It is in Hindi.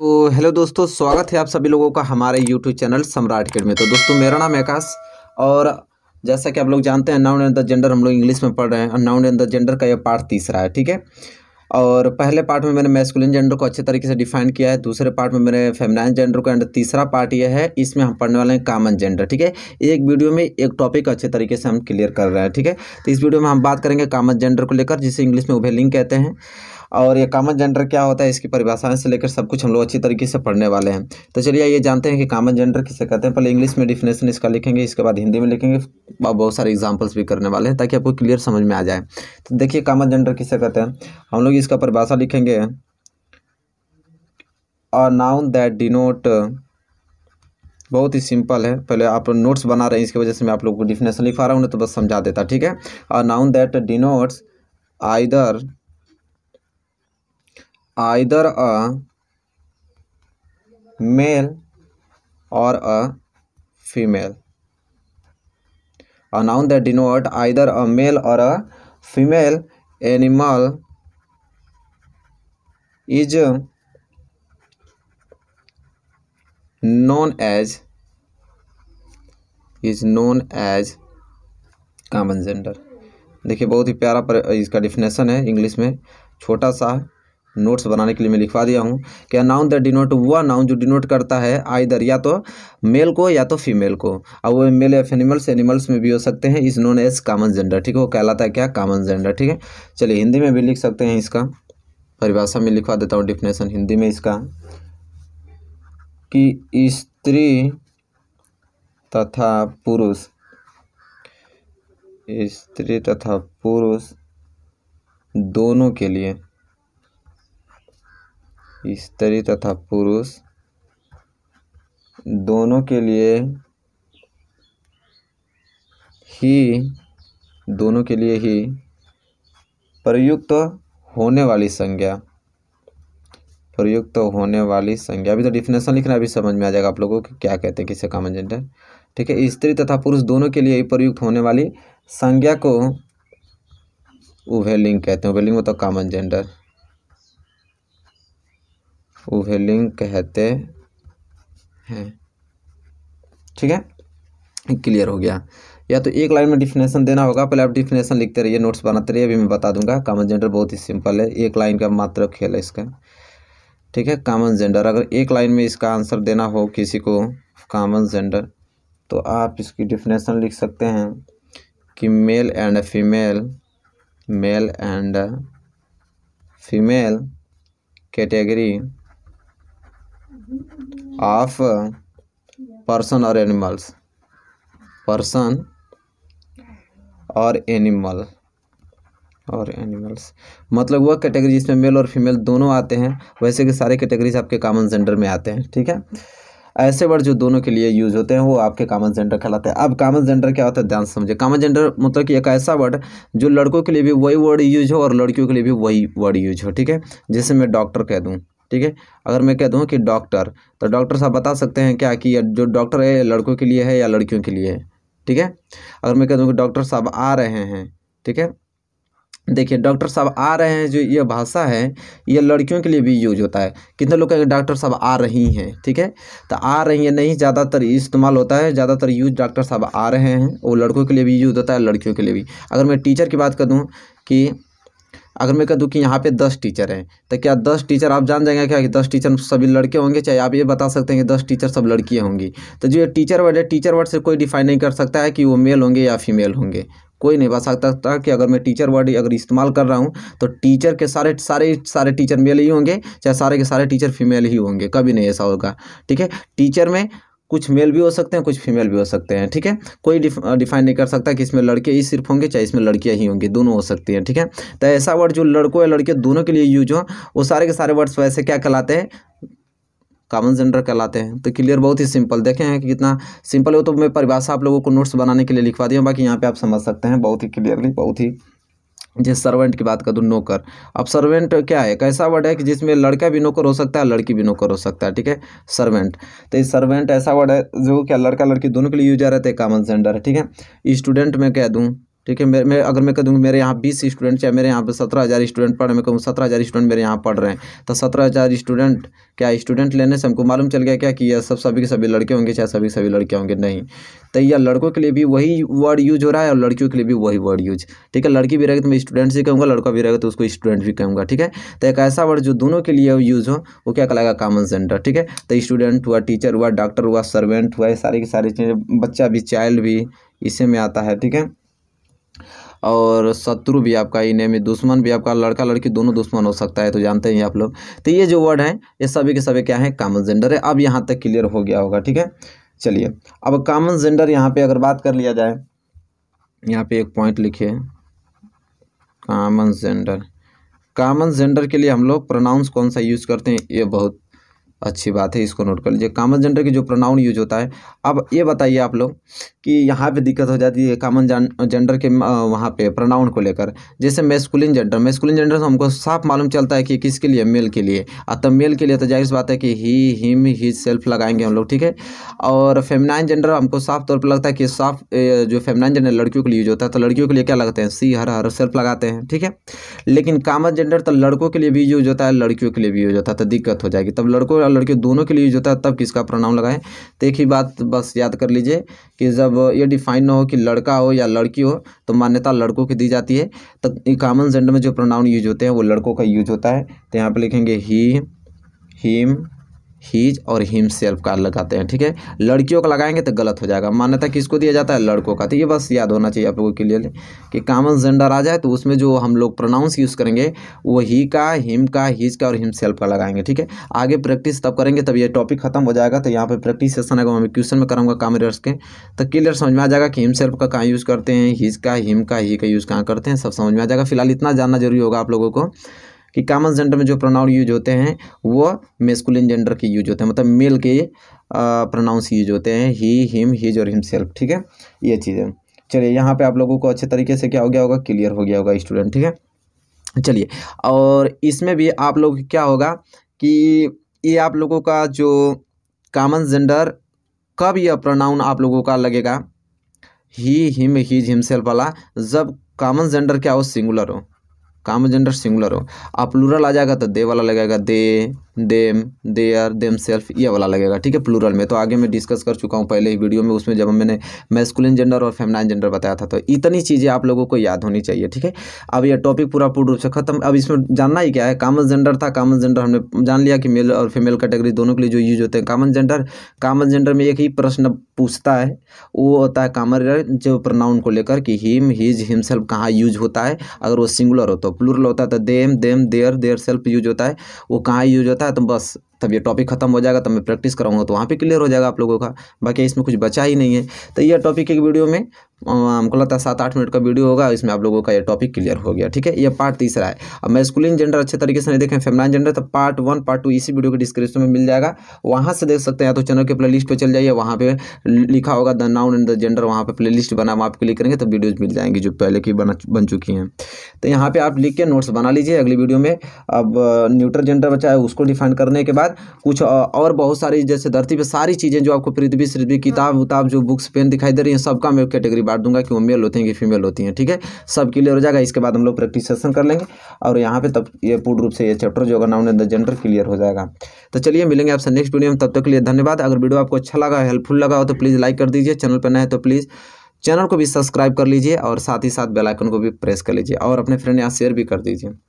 तो हेलो दोस्तों स्वागत है आप सभी लोगों का हमारे यूट्यूब चैनल सम्राट किड में तो दोस्तों मेरा नाम आकाश और जैसा कि आप लोग जानते हैं अनाउंड एंड द जेंडर हम लोग इंग्लिश में पढ़ रहे हैं अनाउंड एंड द जेंडर का यह पार्ट तीसरा है ठीक है और पहले पार्ट में मैंने मैस्कुलिन जेंडर को अच्छे तरीके से डिफाइन किया है दूसरे पार्ट में मैंने फेमनाइन जेंडर को एंड तीसरा पार्ट यह है इसमें हम पढ़ने वाले हैं कामन जेंडर ठीक है एक वीडियो में एक टॉपिक अच्छे तरीके से हम क्लियर कर रहे हैं ठीक है तो इस वीडियो में हम बात करेंगे कामन जेंडर को लेकर जिसे इंग्लिश में उभे लिंग कहते हैं और ये कॉमन जेंडर क्या होता है इसकी परिभाषाएं से लेकर सब कुछ हम लोग अच्छी तरीके से पढ़ने वाले हैं तो चलिए ये जानते हैं कि कॉमन जेंडर किसे कहते हैं पहले इंग्लिश में डिफिनेशन इसका लिखेंगे इसके बाद हिंदी में लिखेंगे और बहुत सारे एग्जाम्पल्स भी करने वाले हैं ताकि आपको क्लियर समझ में आ जाए तो देखिए कॉमन जेंडर किसे कहते हैं हम लोग इसका परिभाषा लिखेंगे और नाउन दैट डिनोट बहुत ही सिंपल है पहले आप नोट्स बना रहे हैं इसकी वजह से मैं आप लोग को डिफिनेशन लिखा रहा हूँ ना तो बस समझा देता ठीक है और noun that denotes either either a male or a female a noun that denote either a male or a female animal is known as is known as common gender देखिए बहुत ही प्यारा पर इसका डिफिनेशन है इंग्लिश में छोटा सा नोट्स बनाने के लिए मैं लिखवा दिया हूँ कि नाउन द डिनोट वह नाउन जो डिनोट करता है आइदर या तो मेल को या तो फीमेल को और वो मेल एफ एनिमल्स एनिमल्स में भी हो सकते हैं is known as common gender ठीक है वो कहलाता है क्या कॉमन जेंडर ठीक है चलिए हिंदी में भी लिख सकते हैं इसका परिभाषा में लिखवा देता हूँ डिफिनेशन हिंदी में इसका कि स्त्री तथा पुरुष स्त्री तथा पुरुष दोनों के लिए स्त्री तथा पुरुष दोनों के लिए ही दोनों के लिए ही प्रयुक्त तो होने वाली संज्ञा प्रयुक्त तो होने वाली संज्ञा अभी तो डिफिनेशन लिखना भी समझ में आ जाएगा आप लोगों को क्या कहते हैं किसे कॉमन जेंडर ठीक है स्त्री तथा पुरुष दोनों के लिए ही प्रयुक्त होने वाली संज्ञा को उभेलिंग कहते हैं उभेलिंग मतलब कॉमन जेंडर फूहलिंग कहते हैं ठीक है क्लियर हो गया या तो एक लाइन में डिफिनेशन देना होगा पहले आप डिफिनेशन लिखते रहिए नोट्स बनाते रहिए अभी मैं बता दूंगा कॉमन जेंडर बहुत ही सिंपल है एक लाइन का मात्र खेल है इसका ठीक है कॉमन जेंडर अगर एक लाइन में इसका आंसर देना हो किसी को कॉमन जेंडर तो आप इसकी डिफिनेशन लिख सकते हैं कि male and female male and female category of person और एनिमल्स पर्सन और एनिमल और एनिमल्स मतलब वह कैटेगरी जिसमें मेल और फीमेल दोनों आते हैं वैसे के सारे कैटेगरीज आपके कॉमन जेंडर में आते हैं ठीक है ऐसे वर्ड जो दोनों के लिए यूज होते हैं वो आपके कॉमन जेंडर कहलाते हैं अब कॉमन जेंडर क्या होता है ध्यान समझे कॉमन जेंडर मतलब कि एक ऐसा वर्ड जो लड़कों के लिए भी वही वर्ड यूज हो और लड़कियों के लिए भी वही वर्ड यूज हो ठीक है जैसे मैं डॉक्टर कह दूँ ठीक है अगर मैं कह दूँ कि डॉक्टर तो डॉक्टर साहब बता सकते हैं क्या कि जो डॉक्टर है लड़कों के लिए है या लड़कियों के लिए है ठीक है अगर मैं कह दूँ कि डॉक्टर साहब आ रहे हैं ठीक है देखिए डॉक्टर साहब आ रहे हैं जो ये भाषा है ये लड़कियों के लिए भी यूज होता है कितने लोग कहेंगे डॉक्टर साहब आ रही हैं ठीक है तो आ रही है नहीं ज़्यादातर इस्तेमाल होता है ज़्यादातर यूज डॉक्टर साहब आ रहे हैं वो लड़कों के लिए भी यूज होता है लड़कियों के लिए भी अगर मैं टीचर की बात कर दूँ कि अगर मैं कह दूँ कि यहाँ पे दस टीचर हैं तो क्या दस टीचर आप जान जाएंगे क्या कि दस टीचर सभी लड़के होंगे चाहे आप ये बता सकते हैं कि दस टीचर सब लड़की होंगी तो जो टीचर वर्ड है टीचर वर्ड से कोई डिफाइन नहीं कर सकता है कि वो मेल होंगे या फीमेल होंगे कोई नहीं बता सकता कि अगर मैं टीचर वर्ड अगर इस्तेमाल कर रहा हूँ तो टीचर के सारे सारे सारे टीचर मेल ही होंगे चाहे सारे के सारे टीचर फीमेल ही होंगे कभी नहीं ऐसा होगा ठीक है टीचर में कुछ मेल भी हो सकते हैं कुछ फीमेल भी हो सकते हैं ठीक है कोई डिफाइन नहीं कर सकता कि इसमें लड़के ही सिर्फ होंगे चाहे इसमें लड़कियां ही होंगी दोनों हो सकती हैं ठीक है तो ऐसा वर्ड जो लड़कों या लड़के दोनों के लिए यूज हो वो सारे के सारे वर्ड्स वैसे क्या कहलाते हैं कॉमन जेंडर कहलाते हैं तो क्लियर बहुत ही सिंपल देखें हैं कि कितना सिंपल हो तो मैं परिभाषा आप लोगों को नोट्स बनाने के लिए लिखवा दिया बाकी यहाँ पर आप समझ सकते हैं बहुत ही क्लियरली बहुत ही जैसे सर्वेंट की बात कर दूँ नौकर अब सर्वेंट क्या है एक ऐसा वर्ड है कि जिसमें लड़का भी नौकर हो सकता है लड़की भी नौकर हो सकता है ठीक है सर्वेंट तो ये सर्वेंट ऐसा वर्ड है जो क्या लड़का लड़की दोनों के लिए यूज आ रहता है तो कॉमन सेंडर है ठीक है स्टूडेंट में कह दूँ ठीक है मेरे मैं अगर मैं कह दूँगी मेरे यहाँ बीस स्टूडेंट चाहे मेरे यहाँ पर सत्रह हज़ार स्टूडेंट पढ़ मैं कहूँ सत्रह हज़ार स्टूडेंट मेरे यहाँ पढ़ रहे हैं तो सत्रह हज़ार स्टूडेंट क्या स्टूडेंट लेने से हमको मालूम चल गया क्या कि यह सब सभी के सभी लड़के होंगे चाहे सभी सभी लड़के होंगे नहीं तो यह लड़कों के लिए भी वही वर्ड यूज हो रहा है और लड़कियों के लिए भी वही वर्ड यूज ठीक है लड़की भी रहेगी तो मैं स्टूडेंट्स ही कहूँगा लड़का भी रहेगा तो उसको स्टूडेंट भी कहूँगा ठीक है तो एक ऐसा वर्ड जो दोनों के लिए यूज़ हो वो क्या कहलाएगा कॉमन सेंटर ठीक है तो स्टूडेंट हुआ टीचर हुआ डॉक्टर हुआ सर्वेंट हुआ ये सारी की सारी चीज़ें बच्चा भी चाइल्ड भी इसी में आता है ठीक है और शत्रु भी आपका इनेमी दुश्मन भी आपका लड़का लड़की दोनों दुश्मन हो सकता है तो जानते हैं आप लोग तो ये जो वर्ड हैं ये सभी के सभी क्या है कॉमन जेंडर है अब यहाँ तक क्लियर हो गया होगा ठीक है चलिए अब कॉमन जेंडर यहाँ पे अगर बात कर लिया जाए यहाँ पे एक पॉइंट लिखिए कॉमन जेंडर कॉमन जेंडर के लिए हम लोग प्रोनाउंस कौन सा यूज़ करते हैं ये बहुत अच्छी बात है इसको नोट कर लीजिए कामन जेंडर की जो प्रोनाउन यूज होता है अब ये बताइए आप लोग कि यहाँ पे दिक्कत हो जाती है कामन जेंडर के वहाँ पे प्रोनाउन को लेकर जैसे मेस्कुलिन जेंडर मेस्कुलिन जेंडर से हमको साफ मालूम चलता है कि किसके लिए मेल के लिए अब तब तो मेल के लिए तो जाहिर बात है कि ही हिम ही सेल्फ लगाएंगे हम लोग ठीक है और फेमिनाइन जेंडर हमको साफ तौर पर लगता है कि साफ जो फेमनाइन जेंडर लड़कियों के लिए यूज होता है तो लड़कियों के लिए क्या लगते हैं सी हर हर सेल्फ लगाते हैं ठीक है लेकिन कामन जेंडर तो लड़कों के लिए भी यूज होता है लड़कियों के लिए भी यूज होता है तो दिक्कत हो जाएगी तब लड़कों लड़के दोनों के लिए यूज होता है तब किसका प्रोनाउन लगाएं तो एक ही बात बस याद कर लीजिए कि जब ये डिफाइन ना हो कि लड़का हो या लड़की हो तो मान्यता लड़कों की दी जाती है तो कॉमन जेंडर में जो प्रोनाउन यूज होते हैं वो लड़कों का यूज होता है तो यहाँ पर लिखेंगे ही हीम हीज और हिमसेल्फ का लगाते हैं ठीक है लड़कियों का लगाएंगे तो गलत हो जाएगा मान्यता किसको दिया जाता है लड़कों का तो ये बस याद होना चाहिए आप लोगों के लिए कि कॉमन जेंडर आ जाए तो उसमें जो हम लोग प्रोनाउंस यूज़ करेंगे वो ही का हिम का हीज का और हिमसेल्फ का लगाएंगे ठीक है आगे प्रैक्टिस तब करेंगे तब ये टॉपिक खत्म हो जाएगा तो यहाँ पर प्रैक्टिस सेशन आएगा मैं क्वेश्चन में कराऊंगा कामरेयर्स के तो क्लियर समझ में आ जाएगा कि हिमसेल्फ का कहाँ यूज़ करते हैं हीज का हिम का ही का यूज़ कहाँ करते हैं सब समझ में आ जाएगा फिलहाल इतना जानना जरूरी होगा आप लोगों को कि कॉमन जेंडर में जो प्रोनाउन यूज होते हैं वो मेस्कुलिन जेंडर के यूज होते हैं मतलब मेल के प्रोनाउंस यूज होते हैं ही हिम हीज और हिमसेल्फ ठीक है ये चीज़ें चलिए यहाँ पे आप लोगों को अच्छे तरीके से क्या हो गया होगा क्लियर हो गया होगा स्टूडेंट ठीक है चलिए और इसमें भी आप लोग क्या होगा कि ये आप लोगों का जो कॉमन जेंडर कब यह प्रोनाउन आप लोगों का लगेगा ही हिम हीज हिमसेल्फ वाला जब कॉमन जेंडर क्या हो सिंगुलर हो काम जेंडर सिंगुलर हो आप प्लूरल आ जाएगा तो दे वाला लगेगा they them their them self ये वाला लगेगा ठीक है प्लूरल में तो आगे मैं डिस्कस कर चुका हूँ पहले ही वीडियो में उसमें जब मैंने मैस्कुलिन जेंडर और फेमनाइन जेंडर बताया था तो इतनी चीज़ें आप लोगों को याद होनी चाहिए ठीक है अब यह टॉपिक पूरा पूर्ण रूप से खत्म अब इसमें जानना ही क्या है कॉमन जेंडर था कॉमन जेंडर हमने जान लिया कि मेल और फीमेल कैटेगरी दोनों के लिए जो यूज होते हैं कॉमन जेंडर कॉमन जेंडर में एक ही प्रश्न पूछता है वो होता है कामन जो प्रोनाउन को लेकर कि हिम हिज सेल्फ कहाँ यूज होता है अगर वो सिंगुलर हो तो प्लूरल होता है तो them them their their self use होता है वो कहाँ यूज होता है रहता है तो बस तब ये टॉपिक ख़त्म हो जाएगा तब मैं प्रैक्टिस कराऊंगा तो वहाँ पे क्लियर हो जाएगा आप लोगों का बाकी इसमें कुछ बचा ही नहीं है तो यह टॉपिक एक वीडियो में हमको लगता है सात आठ मिनट का वीडियो होगा इसमें आप लोगों का ये टॉपिक क्लियर हो गया ठीक है ये पार्ट तीसरा है अब मैस्कुलिन जेंडर अच्छे तरीके से नहीं देखें फेमलाइन जेंडर तो पार्ट वन पार्ट टू इसी वीडियो के डिस्क्रिप्शन में मिल जाएगा वहाँ से देख सकते हैं या तो चैनल के प्ले लिस्ट चल जाइए वहाँ पर लिखा होगा the noun and the gender वहाँ पर प्ले लिस्ट बना वहाँ पर क्लिक करेंगे तो वीडियोज़ मिल जाएंगे जो पहले की बना बन चुकी हैं तो यहाँ पर आप लिख के नोट्स बना लीजिए अगली वीडियो में अब न्यूट्रल जेंडर बचा है उसको डिफाइन करने के बाद कुछ और बहुत सारी जैसे धरती पर सारी चीज़ें जो आपको पृथ्वी पृथ्वी किताब उताब जो बुक्स पेन दिखाई दे रही हैं सबका मैं कैटेगरी काट दूंगा कि वो मेल होती हैं कि फीमेल होती हैं ठीक है सब क्लियर हो जाएगा इसके बाद हम लोग प्रैक्टिस सेशन कर लेंगे और यहाँ पे तब ये पूर्ण रूप से ये चैप्टर जो होगा noun and the gender clear हो जाएगा तो चलिए मिलेंगे आपसे नेक्स्ट वीडियो में तब तक के लिए धन्यवाद अगर वीडियो आपको अच्छा लगा हेल्पफुल लगा हो तो प्लीज़ लाइक कर दीजिए चैनल पर नए है तो प्लीज़ चैनल को भी सब्सक्राइब कर लीजिए और साथ ही साथ बेलाइकन को भी प्रेस कर लीजिए और अपने फ्रेंड यहाँ शेयर भी कर दीजिए